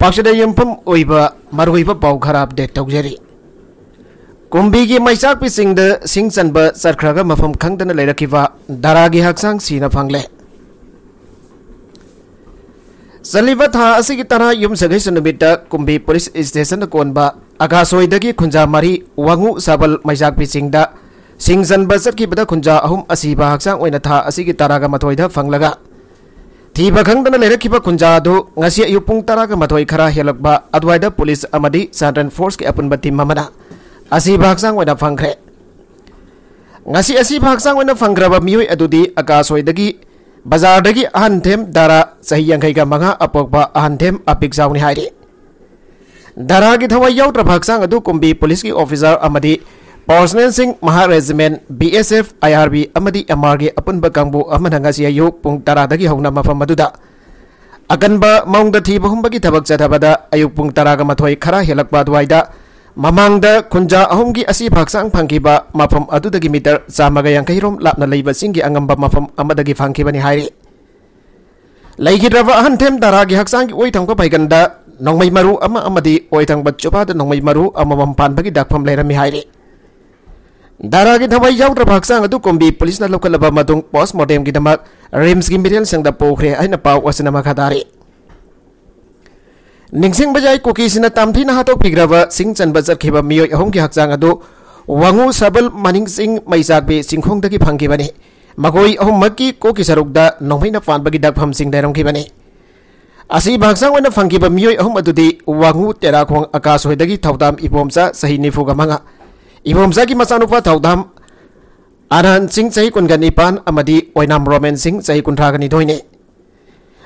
पाशदयफ मौघर update तौजरी कूबी की मैसा पीछिद चब चर मफम खरा की हाँ फंगले चलीब था तरह यू सगै कूबी पुलिस स्टेशन कौनब आकाशोद की खुंजा मरी वहू सबल मैजा पीछिद सिंह चब चुंजा अहम अब हाँ था तरह मथोद फंगलगा थीब खंगदन लेरखिब कुंजादु ngasi ayu pung tara ga mathoi khara helakba adwaida police amadi southern force ke apunba team mamana asi bhaksang weda phangkhre ngasi asi bhaksang weda phanggraba miui adudi akasoi dagi bazar dagi ahan them dara sahi yangai ga manga apokba ahan them apik jauni hairi dara gi thawai yautra bhaksang adu kumbi police ki officer amadi Paul Nensing Maha Regiment BSF IRB Amadi Amargi Apun Bagangbu Aman Hangasi Ayu Pung Tara Dagi Hong Nama Fama Duda Agan Ba Maung Gati Bahum Bagi Tabak Jada Bada Ayu Pung Tara Gama Thoi Khara Helak Ba Duwai Da Mamang Da Kunja Ahum Gi Asi Bhak Sang Phangki Ba Mafam Adu Dagi Mitar Zama Gaya Angka Lapna Lai Ba Singgi Angam Ba Mafam Amadagi Phangki Ba Ni Hairi Lai Ki Drava Ahan Thim Tara Gi Hak Sang Gi Oitang Da Nong Mai Maru Ama Amadi Oitang Ba Chupa Da Nong Mai Maru Ama Mampan Bagi Dakpam Lai Rami Hairi ꯗꯥꯔꯥꯒꯤ ꯊꯋꯥꯏ ꯌꯥꯎꯗ꯭ꯔꯕ ꯍꯛꯆꯥꯡ ꯑꯗꯨ ꯀꯣꯝꯕꯤ ꯄꯨꯂꯤꯁꯅ ꯂꯧꯈꯠꯂꯕ ꯃꯇꯨꯡ ꯄꯣꯁꯃꯣꯔꯇꯦꯝꯒꯤꯗꯃꯛ ꯔꯤꯝꯁꯀꯤ ꯃꯤꯔꯦꯜꯁꯪꯗ ꯄꯨꯈ꯭ꯔꯦ ꯍꯥꯏꯅ ꯄꯥꯎ ꯑꯁꯤꯅ ꯃꯈꯥ ꯇꯥꯔꯤ ꯅꯤꯡꯁꯤꯡꯕ ꯌꯥꯏ ꯀꯨꯀꯤꯁꯤꯅ ꯇꯝꯊꯤꯅ ꯍꯥꯠꯇꯣꯛꯄꯤꯈ꯭ꯔꯕ ꯁꯤꯡ ꯆꯟꯕ ꯆꯠꯈꯤꯕ ꯃꯤꯑꯣꯏ ꯑꯍꯨꯝꯒꯤ ꯍꯛꯆꯥꯡ ꯑꯗꯨ ꯋꯥꯡꯉꯨ ꯁꯕꯜ ꯃꯅꯤꯡ ꯆꯤꯡ ꯃꯩꯆꯥꯛꯄꯤ ꯆꯤꯡꯈꯣꯡꯗꯒꯤ ꯐꯪꯈꯤꯕꯅꯤ ꯃꯈꯣꯏ ꯑꯍꯨꯝꯃꯛꯀꯤ ꯀꯣꯛꯀꯤ ꯁꯔꯨꯛꯇ ꯅꯣꯡꯃꯩꯅ ꯄꯥꯟꯕꯒꯤ ꯗꯛꯐꯝꯁꯤꯡ ꯂꯩꯔꯝꯈꯤꯕꯅꯤ ꯑꯁꯤꯕ ꯍꯛꯆꯥꯡ ꯑꯣꯏꯅ ꯐꯪꯈꯤꯕ ꯃꯤꯑꯣꯏ ꯑꯍꯨꯝ ꯑꯗꯨꯗꯤ ꯋꯥꯡꯉꯨ ꯇꯦꯔꯥꯈꯣꯡ ꯑꯀꯥꯁ ꯍꯣꯏꯗꯒꯤ ꯊꯧꯗꯥꯝ ꯏꯕꯣꯝꯆꯥ ꯆꯍꯤ ꯅꯤꯐꯨꯒ ꯃꯉꯥ ibom zagi masanupa thaudam anan sing chai kun gan ipan amadi oinam roman sing chai kun tha gani doine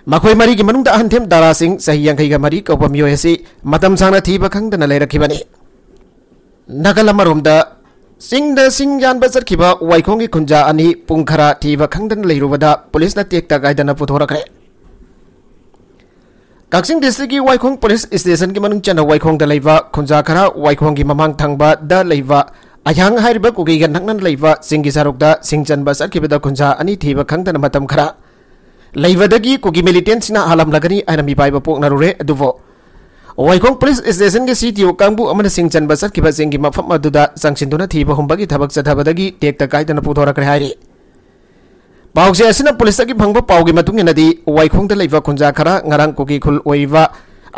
makhoi mari gi manung da han them dara sing chai yang khai ga mari ko pam yo esi matam sang na thi ba khang da na lai rakhi bani nagala marom da sing da sing yan ba sar khiba wai khong gi khunja ani pung khara thi ba khang da na lai ru police na tek ta gai da na puthora kre Kakching ꯗꯤꯁꯇ꯭ꯔꯤꯛꯀꯤ ꯋꯥꯏꯈꯣꯡ police ꯏꯁꯇꯦꯁꯟꯒꯤ ꯃꯅꯨꯡ ꯆꯟꯅ ꯋꯥꯏꯈꯣꯡꯗ ꯂꯩꯕ ꯈꯨꯟꯖꯥ ꯈꯔ ꯋꯥꯏꯈꯣꯡꯒꯤ ꯃꯃꯥꯡ ꯊꯪꯕꯗ ꯂꯩꯕ ꯑꯌꯥꯡ ꯍꯥꯏꯔꯤꯕ ꯀꯨꯀꯤꯒ ꯅꯛꯅꯅ ꯂꯩꯕ ꯆꯤꯡꯒꯤ ꯁꯔꯨꯛꯇ ꯁꯤꯡꯆꯟꯕ ꯆꯠꯈꯤꯕꯗ ꯈꯨꯟꯖꯥ ꯑꯅꯤ ꯊꯤꯕ ꯈꯪꯗꯅ ꯃꯇꯝ ꯈꯔ ꯂꯩꯕꯗꯒꯤ ꯀꯨꯀꯤ ꯃꯤꯂꯤꯇꯦꯟꯁꯤꯅ ꯍꯥꯜꯂꯝꯂꯒꯅꯤ ꯍꯥꯏꯅ ꯃꯤꯄꯥꯏꯕ ꯄꯣꯛꯅꯔꯨꯔꯦ ꯑꯗꯨꯕꯨ ꯋꯥꯏꯈꯣꯡ ꯄꯨꯂꯤꯁ ꯏꯁꯇꯦꯁꯟꯒꯤ ꯁꯤ ꯇꯤ ꯑꯣ ꯀꯥꯡꯕꯨ ꯑꯃꯅ ꯁꯤꯡꯆꯟꯕ ꯆꯠꯈꯤꯕ ꯆꯤꯡꯒꯤ ꯃꯐꯝ ꯑꯗꯨꯗ ꯆꯪꯁꯤꯟꯗꯨꯅ ꯊꯤꯕ ꯍꯨꯝꯕꯒꯤ ꯊꯕꯛ ꯆꯠꯊꯕꯗꯒꯤ ꯇꯦꯛꯇ ꯀꯥꯏꯗꯅ ꯄꯨꯊꯣꯔꯛꯈ꯭ꯔꯦ ꯍꯥꯏꯔꯤ पाजे पुलिस की फंग पागी वाखों खुंजा खर खरा कुकी खुल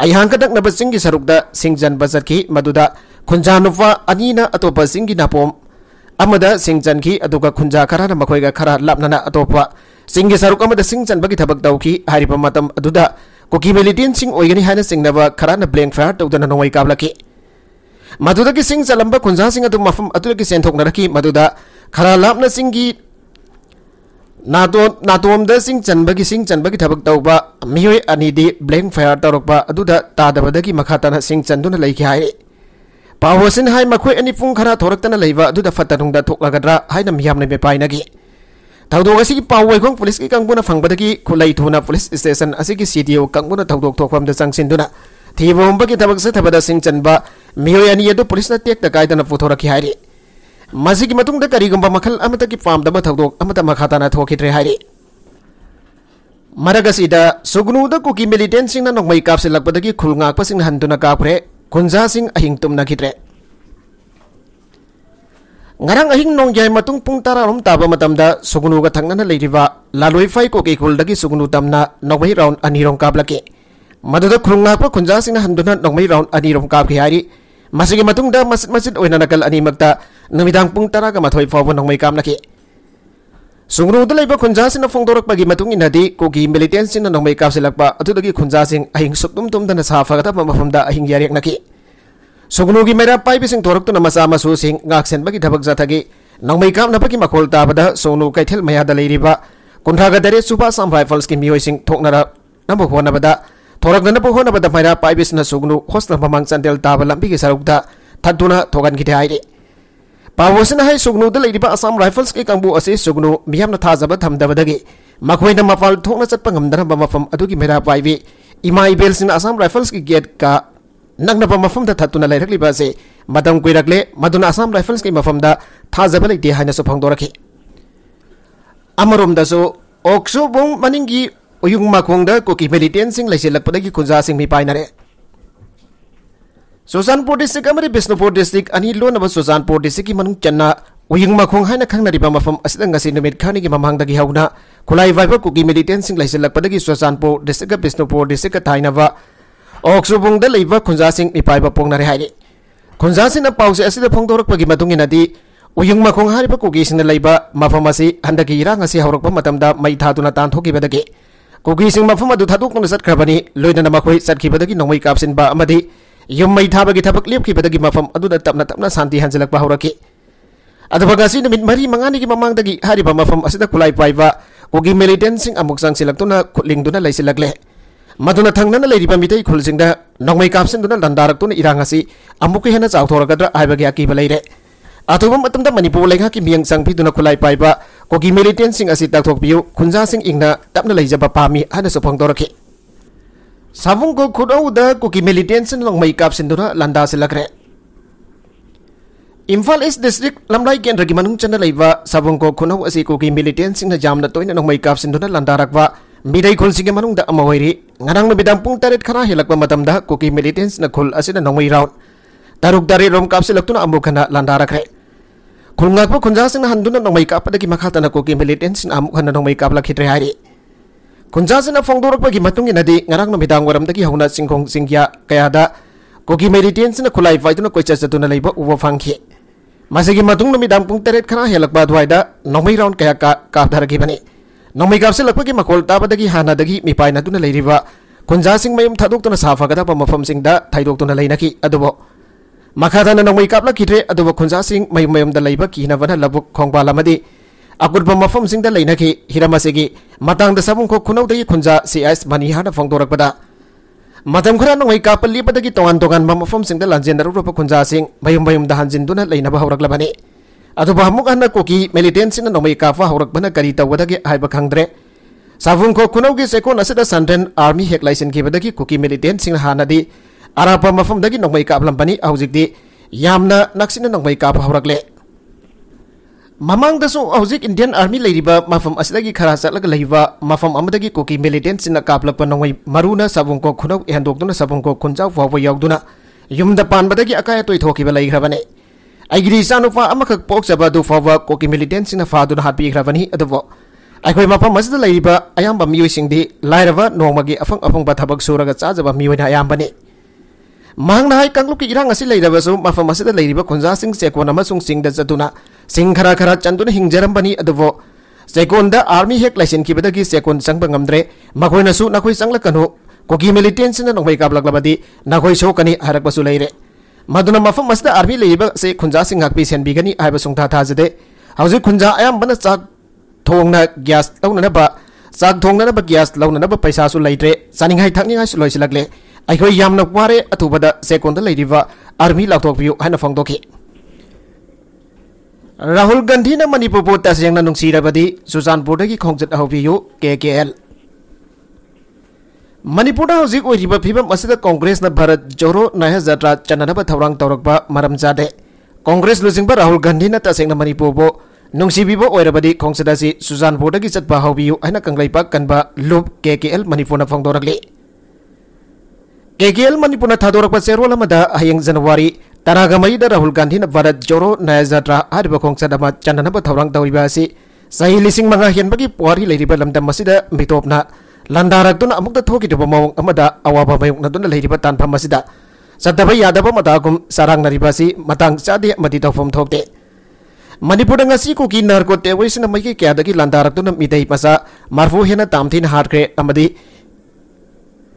अहंकदनब चिंग सरुक सिंजनब चत खुंजा नुप अनी अटोप चिंग नपोम सिंजन की खुजा खर खरा लापन लापना अटोप चिंग सरुक चनब की थब की कुकी मिलीटें सिंगनी है चिंब खर ब्लें फेयर तौद नौ काब की चल खुंजा मफम अगर सेंथोनर की खर लापना 나도 나도엄다 싱찬바기 싱찬바기 타박 타오바 미요이 아니디 블랭 파이어 타럭바 아두다 타다바다기 마카타나 싱찬두나 레이키 하이 पावसिन हाई मखोई अनि पुंग खरा थोरक्तना लैबा दुदा फतनुंगदा थोकलागद्रा हाइना मियामने बे पाइनागी ꯊꯧꯗꯣꯛ ꯑꯁꯤꯒꯤ ꯄꯥꯎ ꯑꯩꯈꯣꯡ ꯄꯨꯂꯤꯁꯀꯤ ꯀꯥꯡꯕꯨꯅ ꯐꯪꯕꯗꯒꯤ ꯈꯨꯠꯂꯩ ꯊꯨꯅ ꯄꯨꯂꯤꯁ ꯏꯁꯇꯦꯁꯟ ꯑꯁꯤꯒꯤ ꯁꯤ ꯗꯤ ꯑꯣ ꯀꯥꯡꯕꯨꯅ ꯊꯧꯗꯣꯛ ꯊꯣꯛꯐꯝꯗ ꯆꯪꯁꯤꯟꯗꯨꯅ ꯊꯤꯕ ꯍꯨꯝꯕꯒꯤ ꯊꯕꯛ ꯆꯠꯊꯕꯗ ꯁꯤꯡ ꯆꯟꯕ ꯃꯤꯑꯣꯏ ꯑꯅꯤ ꯑꯗꯨ ꯄꯨꯂꯤꯁꯅ ꯇꯦꯛꯇ ꯀꯥꯏꯗꯅ ꯄꯨꯊꯣꯔꯛꯈꯤ ꯍꯥꯏꯔꯤ ꯃꯁꯤꯒꯤ ꯃꯇꯨꯡꯗ ꯀꯔꯤꯒꯨꯝꯕ ꯃꯈꯜ ꯑꯃꯠꯇꯒꯤ ꯄꯥꯝꯗꯕ ꯊꯧꯗꯣꯛ ꯑꯃꯠꯇ ꯃꯈꯥ ꯇꯥꯅ ꯊꯣꯛꯈꯤꯗ꯭ꯔꯦ ꯍꯥꯏꯔꯤ ꯃꯔꯛ ꯑꯁꯤꯗ ꯁꯨꯒꯅꯨꯗ ꯀꯨꯀꯤ ꯃꯤꯂꯤꯇꯦꯟꯁꯤꯡꯅ ꯅꯣꯡꯃꯩ ꯀꯥꯞꯁꯤꯜꯂꯛꯄꯗꯒꯤ ꯈꯨꯜ ꯉꯥꯛꯄꯁꯤꯡ ꯍꯟꯗꯨꯅ ꯀꯥꯞꯈ꯭ꯔꯦ ꯈꯨꯟꯖꯥꯁꯤꯡ ꯑꯍꯤꯡ ꯇꯨꯝꯅꯈꯤꯗ꯭ꯔꯦ ngarang ahing nong jai matung pung tara rom taba matamda sugunu ga thangna leiriba laloi fai ko ke kul dagi sugunu tamna nogmai round ani rom kap lake maduda khurunga pa khunja sing handuna nogmai round ani rom kap khari masigi matung da masit masit oina nakal ani magta नमीदांग पुंग तरह का मथोई फावन नंग मई काम लगे सुंगरु उदले इब खुंजा सिंह फंग दौरक पगी मतुंग इन हदी को की मिलिटेंस सिंह नंग काम से लगपा अतु दगी खुंजा सिंह अहिंग सुक्तुम तुम दन साफ अगता पम फम दा अहिंग यारियक नकी सुंगरु की मेरा पाई भी सिंह दौरक तो नमसा मसू सिंह गाक बगी धबक जाता की नंग मई काम नपकी मखोल ताबदा सुंगरु कैथल मया दलई रिबा राइफल्स की मियोई सिंह थोक नरा पाई भी सिंह सुंगरु खोस्त मंगसन के सरुकदा थदुना थोगन की पावोसना है सुगनू द लेरिबा असम राइफल्स के कंबू असे सुगनू मियाम न थाजब थमदबदगे मखोइन मफाल थोन चतप गमदन बमफम अदुकी मेरा पाइवे इमाई बेलसिन असम राइफल्स की गेट का नग्नब मफम द थतुन लेरकलिबा से मदम कुइरकले मदुन असम राइफल्स के मफम द थाजब लेते हाइन सो फंगदोरखे अमरोम दसो ओक्सु बोंग मनिंगी उयुंग माखोंग द कोकी मिलिटेंट सिंग लेसे लकपदगी खुजा सिंग मिपाइनरे सोजानपुर डिस्ट्रिक्ट विष्णुपुर बिष्णुपुर डिस्ट्रिक्ट अनि लोनब सोजानपुर डिस्ट्रिक्ट की मनुंग चन्ना उयिंग मखोंग हाइन खंगनरिबा मफम की ममांगदगी खुलाई वाइब कुकी मिलिटेंट लेसलपद की सोजानपुर डिस्ट्रिक्ट विष्णुपुर बिष्णुपुर डिस्ट्रिक्ट का थाइनवा ओक्सुबुंग द खुंजा सिंग निपाइबा पोंगनरे खुंजा उयिंग कुकी मफम से हंदगी की असि से मतमदा मै थादुना तानथोकीबदगी कुकी सिंग मफम चतनी लोन सतखबनी लोइदन का yum mai thaba gi thabak lep ki pada gi mafam adu da tapna tapna santi han jalak bahura ki adu baga si nimit mari mangani gi mamang dagi hari ba mafam asida kulai pai ba ko gi militant sing amuk sang silak tuna kuling tuna lai silak le maduna thangna na lai ba mitai khul sing da nong mai kap tuna duna dandarak tuna irang asi amuk ki hena chaw thoraka da ai ba gi aki ba lai re adu ba da manipur lai ki miang sang kulai pai ba ko gi militant sing asi tak thok piu khunja sing ingna tapna lai ja ba pami hana Savungko ko udah da ko ki militancy long mai kap sindura landa se lagre Imphal East District lamlai kendra gi manung chana va sabung ko khunau wasi ko ki najam na jam na na long mai kap sindura landa rakwa midai kul singe manung da amawairi ngarang lebih dampung pung kara hilak pa matam da ko ki militancy na kul asin na nongmai round taruk dari rom kap se laktuna kana landa rakre khulngak pa khunja na handuna nongmai kap da ki makhatana ko ki militancy kana amukana nongmai kap lak hitre hari ꯈꯨꯟꯖꯥꯁꯤꯅ ꯐꯣꯡꯗꯣꯔꯛꯄꯒꯤ ꯃꯇꯨꯡ ꯏꯟꯅꯗꯤ ꯉꯔꯥꯡ ꯅꯨꯃꯤꯗꯥꯡ ꯋꯥꯏꯔꯝꯗꯒꯤ ꯍꯧꯅ ꯆꯤꯡꯈꯣꯡ ꯆꯤꯡꯌꯥ ꯀꯌꯥꯗ ꯀꯣꯒꯤ ꯃꯦꯔꯤꯇꯦꯟꯁꯤꯅ ꯈꯨꯠꯂꯥꯏ ꯄꯥꯏꯗꯨꯅ ꯀꯣꯏꯆꯠ ꯆꯠꯇꯨꯅ ꯂꯩꯕ ꯎꯕ ꯐꯪꯈꯤ ꯃꯁꯤꯒꯤ ꯃꯇꯨꯡ ꯅꯨꯃꯤꯗꯥꯡ ꯄꯨꯡ ꯇꯔꯦꯠ ꯈꯔ ꯍꯦꯜꯂꯛꯄ ꯑꯗꯨꯋꯥꯏꯗ ꯅꯣꯡꯃꯩ ꯔꯥꯎꯟ ꯀꯌꯥ ꯀꯥꯞꯊꯔꯛꯈꯤꯕꯅꯤ ꯅꯣꯡꯃꯩ ꯀꯥꯞꯁꯤꯜꯂꯛꯄꯒꯤ ꯃꯈꯣꯜ ꯇꯥꯕꯗꯒꯤ ꯍꯥꯟꯅꯗꯒꯤ ꯃꯤꯄꯥꯏꯅꯗꯨꯅ ꯂꯩꯔꯤꯕ ꯈꯨꯟꯖꯥꯁꯤꯡ ꯃꯌꯨꯝ ꯊꯥꯗꯣꯛꯇꯨꯅ ꯁꯥꯐꯒꯗꯕ ꯃꯐꯝꯁꯤꯡꯗ ꯊꯩꯗꯣꯛꯇꯨꯅ ꯂꯩꯅꯈꯤ ꯑꯗꯨꯕꯨ ꯃꯈꯥꯗꯅ ꯅꯣꯡꯃꯩ ꯀꯥꯞꯂꯛꯈꯤꯗ꯭ꯔꯦ ꯑꯗꯨꯕꯨ ꯈꯨꯟꯖꯥꯁꯤꯡ ꯃꯌꯨꯝ ꯃꯌꯨꯝꯗ ꯂꯩꯕ ꯀꯤꯅꯕꯅ ꯂꯧꯕꯨꯛ ꯈꯣꯡꯕꯥꯜ ꯑꯃꯗꯤ अगुर्ब मफम लेनाखी हिराम से सबूं को खुनौद खुंजा सी एस मनीहा फोंदरपद मधम खुरा नई कापलिबद की तवान तोान मफम लाजेंद्रब खुंजा भयम भयम हाजिंदने अब हमुकी मेलीटें नई काफ़ करी तौदेब खादे साफूं को खुनौ की चेकों से सन्द्रन आर्मी हे लाइन की कुकी मेलीटें हादी अराब मफम की नौमई काफ लम्बनी नक्सी नौमई काफ हो रे ममंग हजिक इंडियन आर्मी लेरीब मफम खरा चल लेरीब मफम अमदगी कोकी मिलिटेंट सिना कापलप नोय मरुना सबुंगको खुनो एहंदोकदुना सबुंगको खुनजा फव यौदुना युमद पानबदगी अकाय तोय थोकी बलाई घरबने आइग्री सानोफा अमखक पोक्सबा दु फव कोकी मिलिटेंट सिना फादुन हापी घरबनी अदबो आइखोय मफम मसिद लेरीब अयाम अफंग अफंग बथाबक चाजब मिवना अयामबने मांगनाय कंगलुकी इरांग असि लेरबसु मफम मसिद खुनजा सिंग चेकवन मसुंग सिंह खरा खरा चंदन हिंजरबनीब सेकोद आर्मी हेक लाइनबी सेको चंग्रे नखो चलकनु कोकी मिलीटें नोबई काब्लबी नखो सौकनी हरपू लेरें मधुना मफम आर्मी लेब से खुंजा से हाँपी सेंगनी सूथा थाजदे हजी खुंजा अयबन चाक थोना ग्यास लौनब चाक थोनब ग्यास लौनब पैसा लेद्रे चाई थानी लोसलगे अखोई वारे अतुबद सेकोद आर्मी लाथ भी फोदे राहुल गांधी ने मणिपुर तसेंगना सुजान सुजानपुर की खोजत हौबीयु के के एल मणिपुर हजिब फीवम कांग्रेस भारत जोरो नह जत्रा चनब थौर तौरब मरम जादे कांग्रेस लुजिंग राहुल गांधी ने तसेंगना मणिपुर नुसीबी खोजत सुजानपुर की चत हौबीयु है कंगलेप कनब लुप के के एल मणिपुर फोंदोरली के के एल मणिपुर थादोरप चेरोल जनवरी Taraga mai da Rahul Gandhi na Joro na zatra ari ba kongsa da ma chana na ba thorang da riba si sai manga hian bagi puari pori le riba lamda mitop na landara tuna amuk da thoki domba maung amada awa ba mayung na don le riba tan pha masida sada ba yada mata sarang na riba si matang sa de mati da phom thokte Manipur nga si kuki narko tewe si na mai ki kya landara na mitai masa marfu hian na tamthin hardre amadi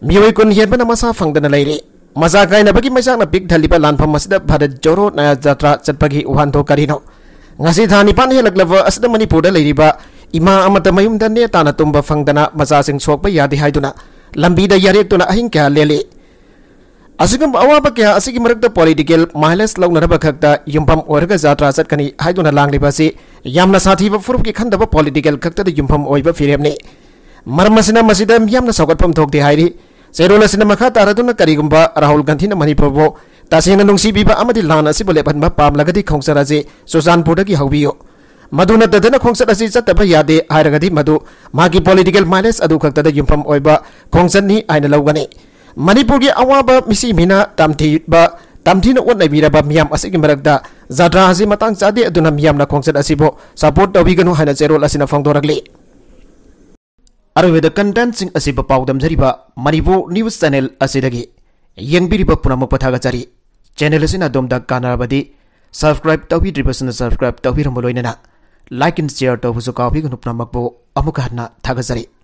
miwai kun hian bana na masa fangda na lairi मजा गायन की मजाक big धली लाफम भारत जोरो नया जात्रा चतप की उहानो करी निपान हेल्लब मनपुर इमा मयू ने ता तुम फंगदना मजा सिंह सौंप यादे लंबीदरेक्तना अहं क्या लेली अगुब अवाब क्या मरक्त माइलेज लौनब खत्म जात्रा चतनी लाब से साथीब फुरू की खब पॉलीटिकल खत्म फिरमने मरम सेना सौगत्मे हैं ꯆꯦꯔꯣꯜ ꯑꯁꯤꯅ ꯃꯈꯥ ꯇꯥꯔꯗꯨꯅ ꯀꯔꯤꯒꯨꯝꯕ ꯔꯥꯍꯨꯜ ꯒꯥꯟꯙꯤꯅ ꯃꯅꯤꯄꯨꯔꯕꯨ ꯇꯁꯦꯡꯅ ꯅꯨꯡꯁꯤꯕꯤꯕ ꯑꯃꯗꯤ ꯂꯥꯟ ꯑꯁꯤꯕꯨ ꯂꯦꯞꯍꯟꯕ ꯄꯥꯝꯂꯒꯗꯤ ꯈꯣꯡꯆꯠ ꯑꯁꯤ ꯆꯨꯔꯆꯥꯟꯄꯨꯔꯗꯒꯤ ꯍꯧꯕꯤꯌꯨ ꯃꯗꯨ ꯅꯠꯇꯗꯅ ꯈꯣꯡꯆꯠ ꯑꯁꯤ ꯆꯠꯇꯕ ꯌꯥꯗꯦ ꯍꯥꯏꯔꯒꯗꯤ ꯃꯗꯨ ꯃꯥꯒꯤ ꯄꯣꯂꯤꯇꯤꯀꯦꯜ ꯃꯥꯏꯂꯦꯖ ꯑꯗꯨ ꯈꯛꯇꯗ ꯌꯨꯝꯐꯝ ꯑꯣꯏꯕ ꯈꯣꯡꯆꯠꯅꯤ ꯍꯥꯏꯅ ꯂꯧꯒꯅꯤ ꯃꯅꯤꯄꯨꯔꯒꯤ ꯑꯋꯥꯕ ꯃꯤꯁꯤ ꯃꯤꯅ ꯇꯝꯊꯤꯕ ꯇꯝꯊꯤꯅ ꯎꯠꯅꯕꯤꯔꯕ ꯃꯤꯌꯥꯝ ꯑꯁꯤꯒꯤ ꯃꯔꯛꯇ ꯖꯥꯇ꯭ꯔꯥ ꯑꯁꯤ ꯃꯇꯥꯡ ꯆꯥꯗꯦ ꯑꯗꯨꯅ ꯃꯤꯌꯥꯝꯅ ꯈꯣꯡꯆꯠ ꯑꯁꯤꯕꯨ ꯁꯄꯣꯔꯠ ꯇꯧꯕꯤꯒꯅꯨ ꯍꯥꯏꯅ ꯆꯦꯔꯣꯜ ꯑꯁꯤꯅ ꯐꯣꯡꯗꯣꯔꯛꯂꯤ अरवेद कंटेंट पादरी मनपुर न्यूज चेनेल पुनमुपथागचारी चेनेल कानी सब्सक्राइब तौर सब्सक्राइब तौर लोन लाइक एंड शेयर तब का पुनमु हना थागचारी